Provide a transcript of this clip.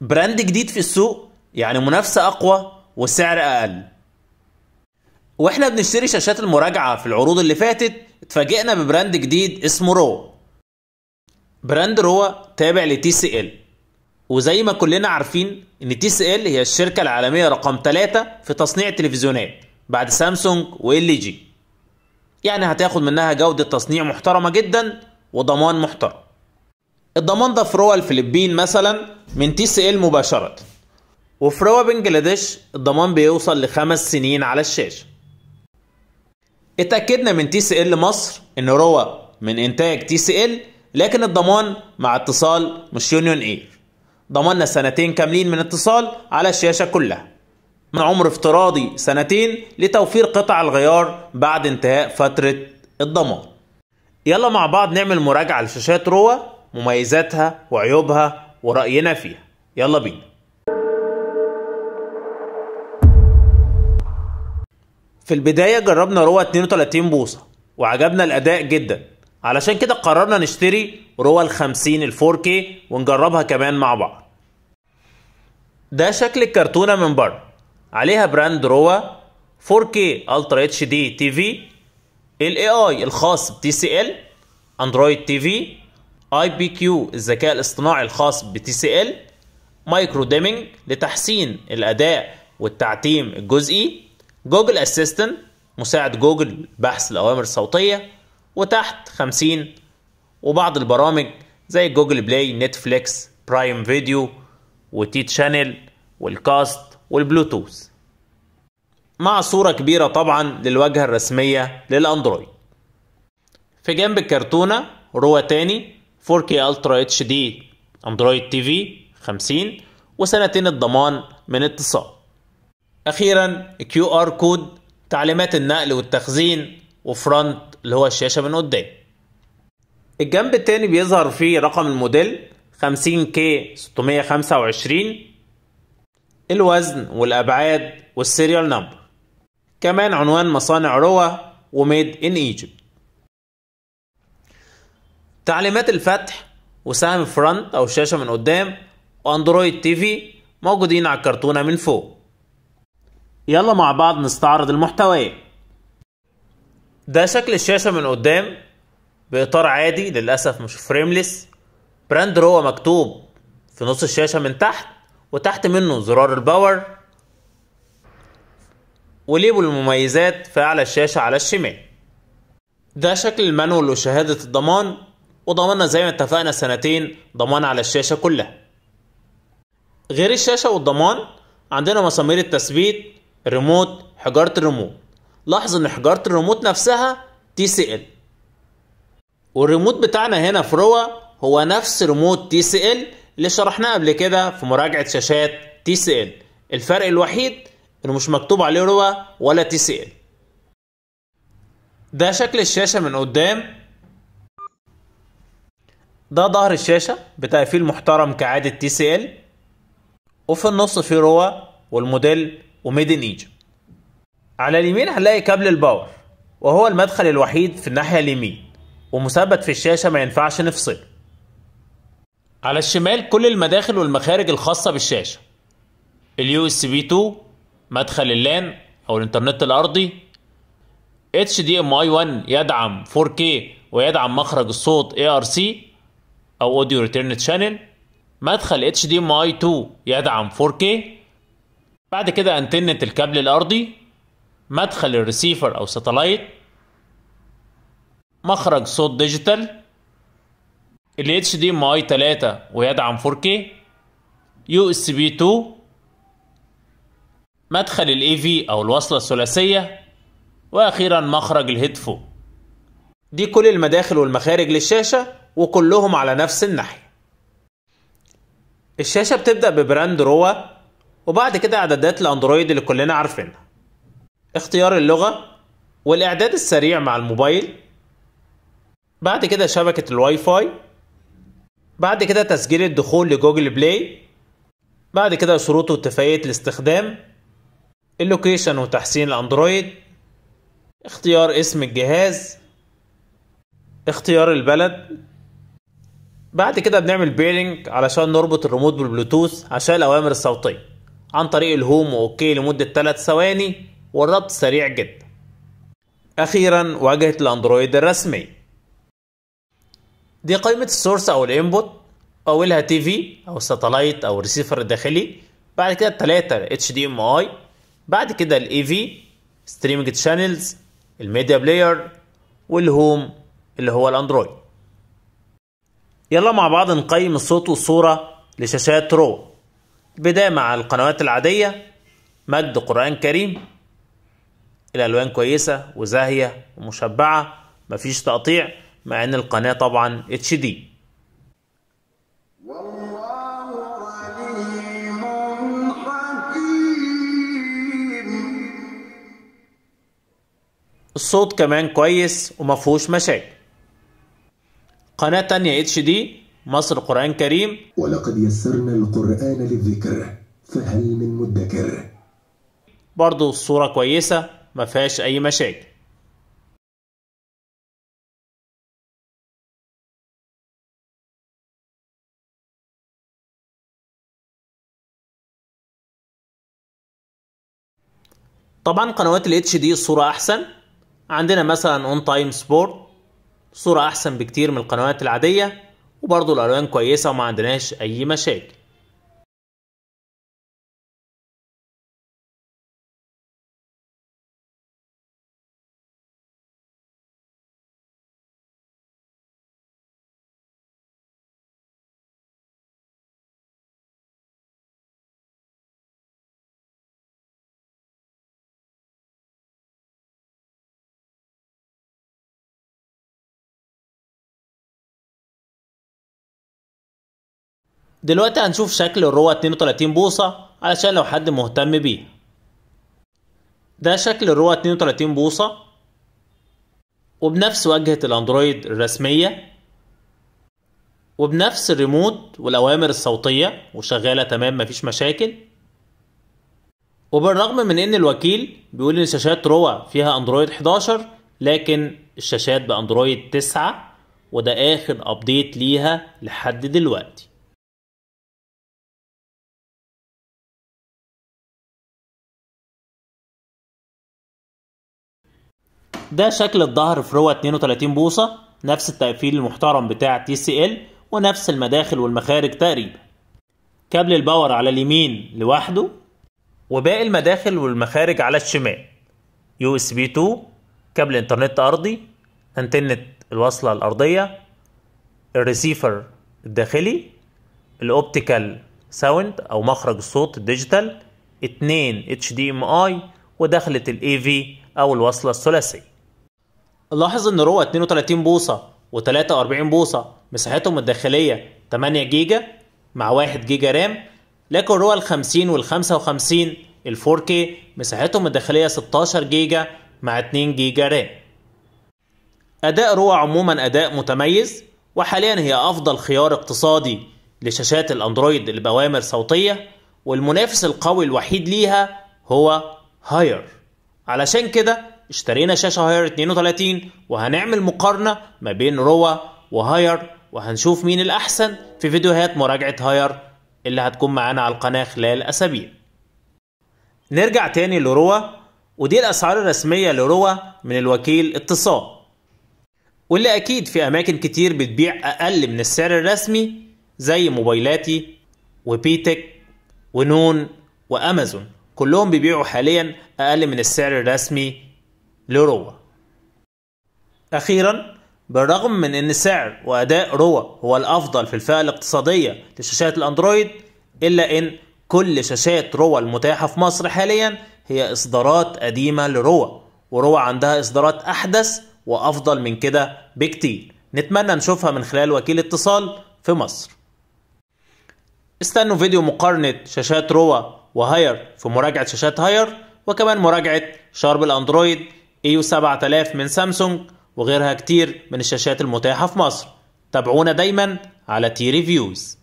براند جديد في السوق يعني منافسة أقوى وسعر أقل واحنا بنشتري شاشات المراجعة في العروض اللي فاتت اتفاجئنا ببراند جديد اسمه رو براند رو تابع لتي سي ال وزي ما كلنا عارفين ان تي سي ال هي الشركة العالمية رقم 3 في تصنيع التلفزيونات بعد سامسونج وال جي يعني هتاخد منها جودة تصنيع محترمة جدا وضمان محترم الضمان ده في روا الفلبين مثلا من تي سي ال مباشرة وفي روا بنجلاديش الضمان بيوصل لخمس سنين على الشاشة اتأكدنا من تي سي ال مصر ان روا من انتاج تي سي ال لكن الضمان مع اتصال مش يونيون اير ضمنا سنتين كاملين من اتصال على الشاشة كلها من عمر افتراضي سنتين لتوفير قطع الغيار بعد انتهاء فترة الضمان يلا مع بعض نعمل مراجعة لشاشات روا مميزاتها وعيوبها ورأينا فيها يلا بينا في البداية جربنا روة 32 بوصة وعجبنا الأداء جدا علشان كده قررنا نشتري روة ال 50 ال 4K ونجربها كمان مع بعض ده شكل الكرتونة من بره عليها براند روة 4K Ultra HD TV الاي اي الخاص بتي سي ال اندرويد تي في اي بي كيو الذكاء الاصطناعي الخاص بتي سي ال مايكرو ديمينج لتحسين الاداء والتعتيم الجزئي جوجل اسيستنت مساعد جوجل بحث الاوامر الصوتيه وتحت 50 وبعض البرامج زي جوجل بلاي نتفليكس برايم فيديو وتيت شانل والكاست والبلوتوث مع صورة كبيرة طبعا للواجهة الرسمية للأندرويد في جنب الكرتونة روى تاني 4K Ultra HD Android اندرويد تي في 50 وسنتين الضمان من اتصال اخيرا كيو ار كود تعليمات النقل والتخزين وفرونت اللي هو الشاشه من قدام الجنب التاني بيظهر فيه رقم الموديل 50K 625 الوزن والأبعاد والسيريال نمبر كمان عنوان مصانع روى وميد ان ايجيبت تعليمات الفتح وسهم فرونت أو شاشة من قدام وأندرويد تي في موجودين على الكرتونة من فوق يلا مع بعض نستعرض المحتويات ده شكل الشاشة من قدام بإطار عادي للأسف مش فريمليس براند رو مكتوب في نص الشاشة من تحت وتحت منه زرار الباور وليبل المميزات في أعلى الشاشة على الشمال ده شكل المانوال وشهادة الضمان وضمنا زي ما اتفقنا سنتين ضمان على الشاشة كلها غير الشاشة والضمان عندنا مسامير التثبيت الريموت حجارة الريموت لاحظ ان حجارة الريموت نفسها تي سي ال والريموت بتاعنا هنا في روا هو نفس ريموت تي سي ال اللي شرحناه قبل كده في مراجعة شاشات تي سي ال الفرق الوحيد انه مش مكتوب عليه روا ولا تي سي ال ده شكل الشاشة من قدام ده ظهر الشاشة بتقفيل محترم كعادة تي سي ال وفي النص في روا والموديل وميد ان ايجيبت على اليمين هنلاقي كابل الباور وهو المدخل الوحيد في الناحية اليمين ومثبت في الشاشة ما ينفعش نفصله على الشمال كل المداخل والمخارج الخاصة بالشاشة اليو اس بي 2 مدخل اللان او الانترنت الارضي اتش دي ام اي 1 يدعم 4K ويدعم مخرج الصوت ARC او اوديو ريتيرن شانل مدخل اتش دي ام اي 2 يدعم 4K بعد كده انتنة الكابل الارضي مدخل الريسيفر او ساتلايت مخرج صوت ديجيتال ال HDMI 3 ويدعم 4K USB 2 مدخل الاي AV أو الوصلة الثلاثية وأخيرا مخرج الهيدفون دي كل المداخل والمخارج للشاشة وكلهم على نفس الناحية الشاشة بتبدأ ببراند روا وبعد كده إعدادات الأندرويد اللي كلنا عارفينها اختيار اللغة والإعداد السريع مع الموبايل بعد كده شبكة الواي فاي بعد كده تسجيل الدخول لجوجل بلاي بعد كده شروط واتفاقية الاستخدام اللوكيشن وتحسين الأندرويد اختيار اسم الجهاز اختيار البلد بعد كده بنعمل بيرنج علشان نربط الريموت بالبلوتوث عشان الأوامر الصوتية عن طريق الهوم وأوكي لمدة 3 ثواني والربط سريع جدا أخيرا واجهة الأندرويد الرسمية دي قائمة السورس أو الإنبوت أولها تي في أو ساتلايت أو ريسيفر الداخلي بعد كده التلاتة اتش دي ام اي بعد كده الاي في ستريمنج تشانلز الميديا بلاير والهوم اللي هو الاندرويد يلا مع بعض نقيم الصوت والصورة لشاشات رو بداية مع القنوات العادية مد قرآن كريم الألوان كويسة وزاهية ومشبعة مفيش تقطيع مع إن القناة طبعا اتش دي الصوت كمان كويس ومفهوش مشاكل قناة تانية اتش دي مصر قرآن كريم ولقد يسرنا القرآن للذكر فهل من مدكر برضو الصورة كويسة ما فيهاش أي مشاكل طبعا قنوات الاتش دي الصورة أحسن عندنا مثلا اون تايم سبورت صورة احسن بكتير من القنوات العادية وبرضه الالوان كويسة وما عندناش اي مشاكل دلوقتي هنشوف شكل الروة 32 بوصة علشان لو حد مهتم بيه ده شكل الروة 32 بوصة وبنفس واجهة الاندرويد الرسمية وبنفس الريموت والأوامر الصوتية وشغالة تمام مفيش مشاكل وبالرغم من ان الوكيل بيقول ان شاشات روا فيها اندرويد 11 لكن الشاشات باندرويد 9 وده اخر ابديت ليها لحد دلوقتي ده شكل الظهر في روة 32 بوصة نفس التقفيل المحترم بتاع تي سي ال ونفس المداخل والمخارج تقريبا كابل الباور على اليمين لوحده وباقي المداخل والمخارج على الشمال يو اس بي 2 كابل انترنت ارضي انتنة الوصلة الارضية الريسيفر الداخلي الاوبتيكال ساوند او مخرج الصوت الديجيتال 2 اتش دي ام اي ودخلة الاي في او الوصلة الثلاثية لاحظ ان روى 32 بوصة و43 بوصة مساحتهم الداخلية 8 جيجا مع 1 جيجا رام لكن روى ال 50 وال 55 ال 4K مساحتهم الداخلية 16 جيجا مع 2 جيجا رام أداء روى عموما أداء متميز وحاليا هي أفضل خيار اقتصادي لشاشات الأندرويد البوامر صوتية والمنافس القوي الوحيد ليها هو هاير علشان كده اشترينا شاشة هاير 32 وهنعمل مقارنة ما بين روا وهاير وهنشوف مين الأحسن في فيديوهات مراجعة هاير اللي هتكون معانا على القناة خلال أسابيع نرجع تاني لروا ودي الأسعار الرسمية لروا من الوكيل اتصال واللي أكيد في أماكن كتير بتبيع أقل من السعر الرسمي زي موبايلاتي وبيتك ونون وأمازون كلهم بيبيعوا حاليا أقل من السعر الرسمي لروى أخيرا بالرغم من أن سعر وأداء روى هو الأفضل في الفئة الاقتصادية لشاشات الأندرويد إلا أن كل شاشات روى المتاحة في مصر حاليا هي إصدارات قديمة لروى وروى عندها إصدارات أحدث وأفضل من كده بكتير نتمنى نشوفها من خلال وكيل اتصال في مصر استنوا فيديو مقارنة شاشات روى وهاير في مراجعة شاشات هاير وكمان مراجعة شارب الأندرويد ايو 7000 من سامسونج وغيرها كتير من الشاشات المتاحة في مصر تابعونا دايما على تي ريفيوز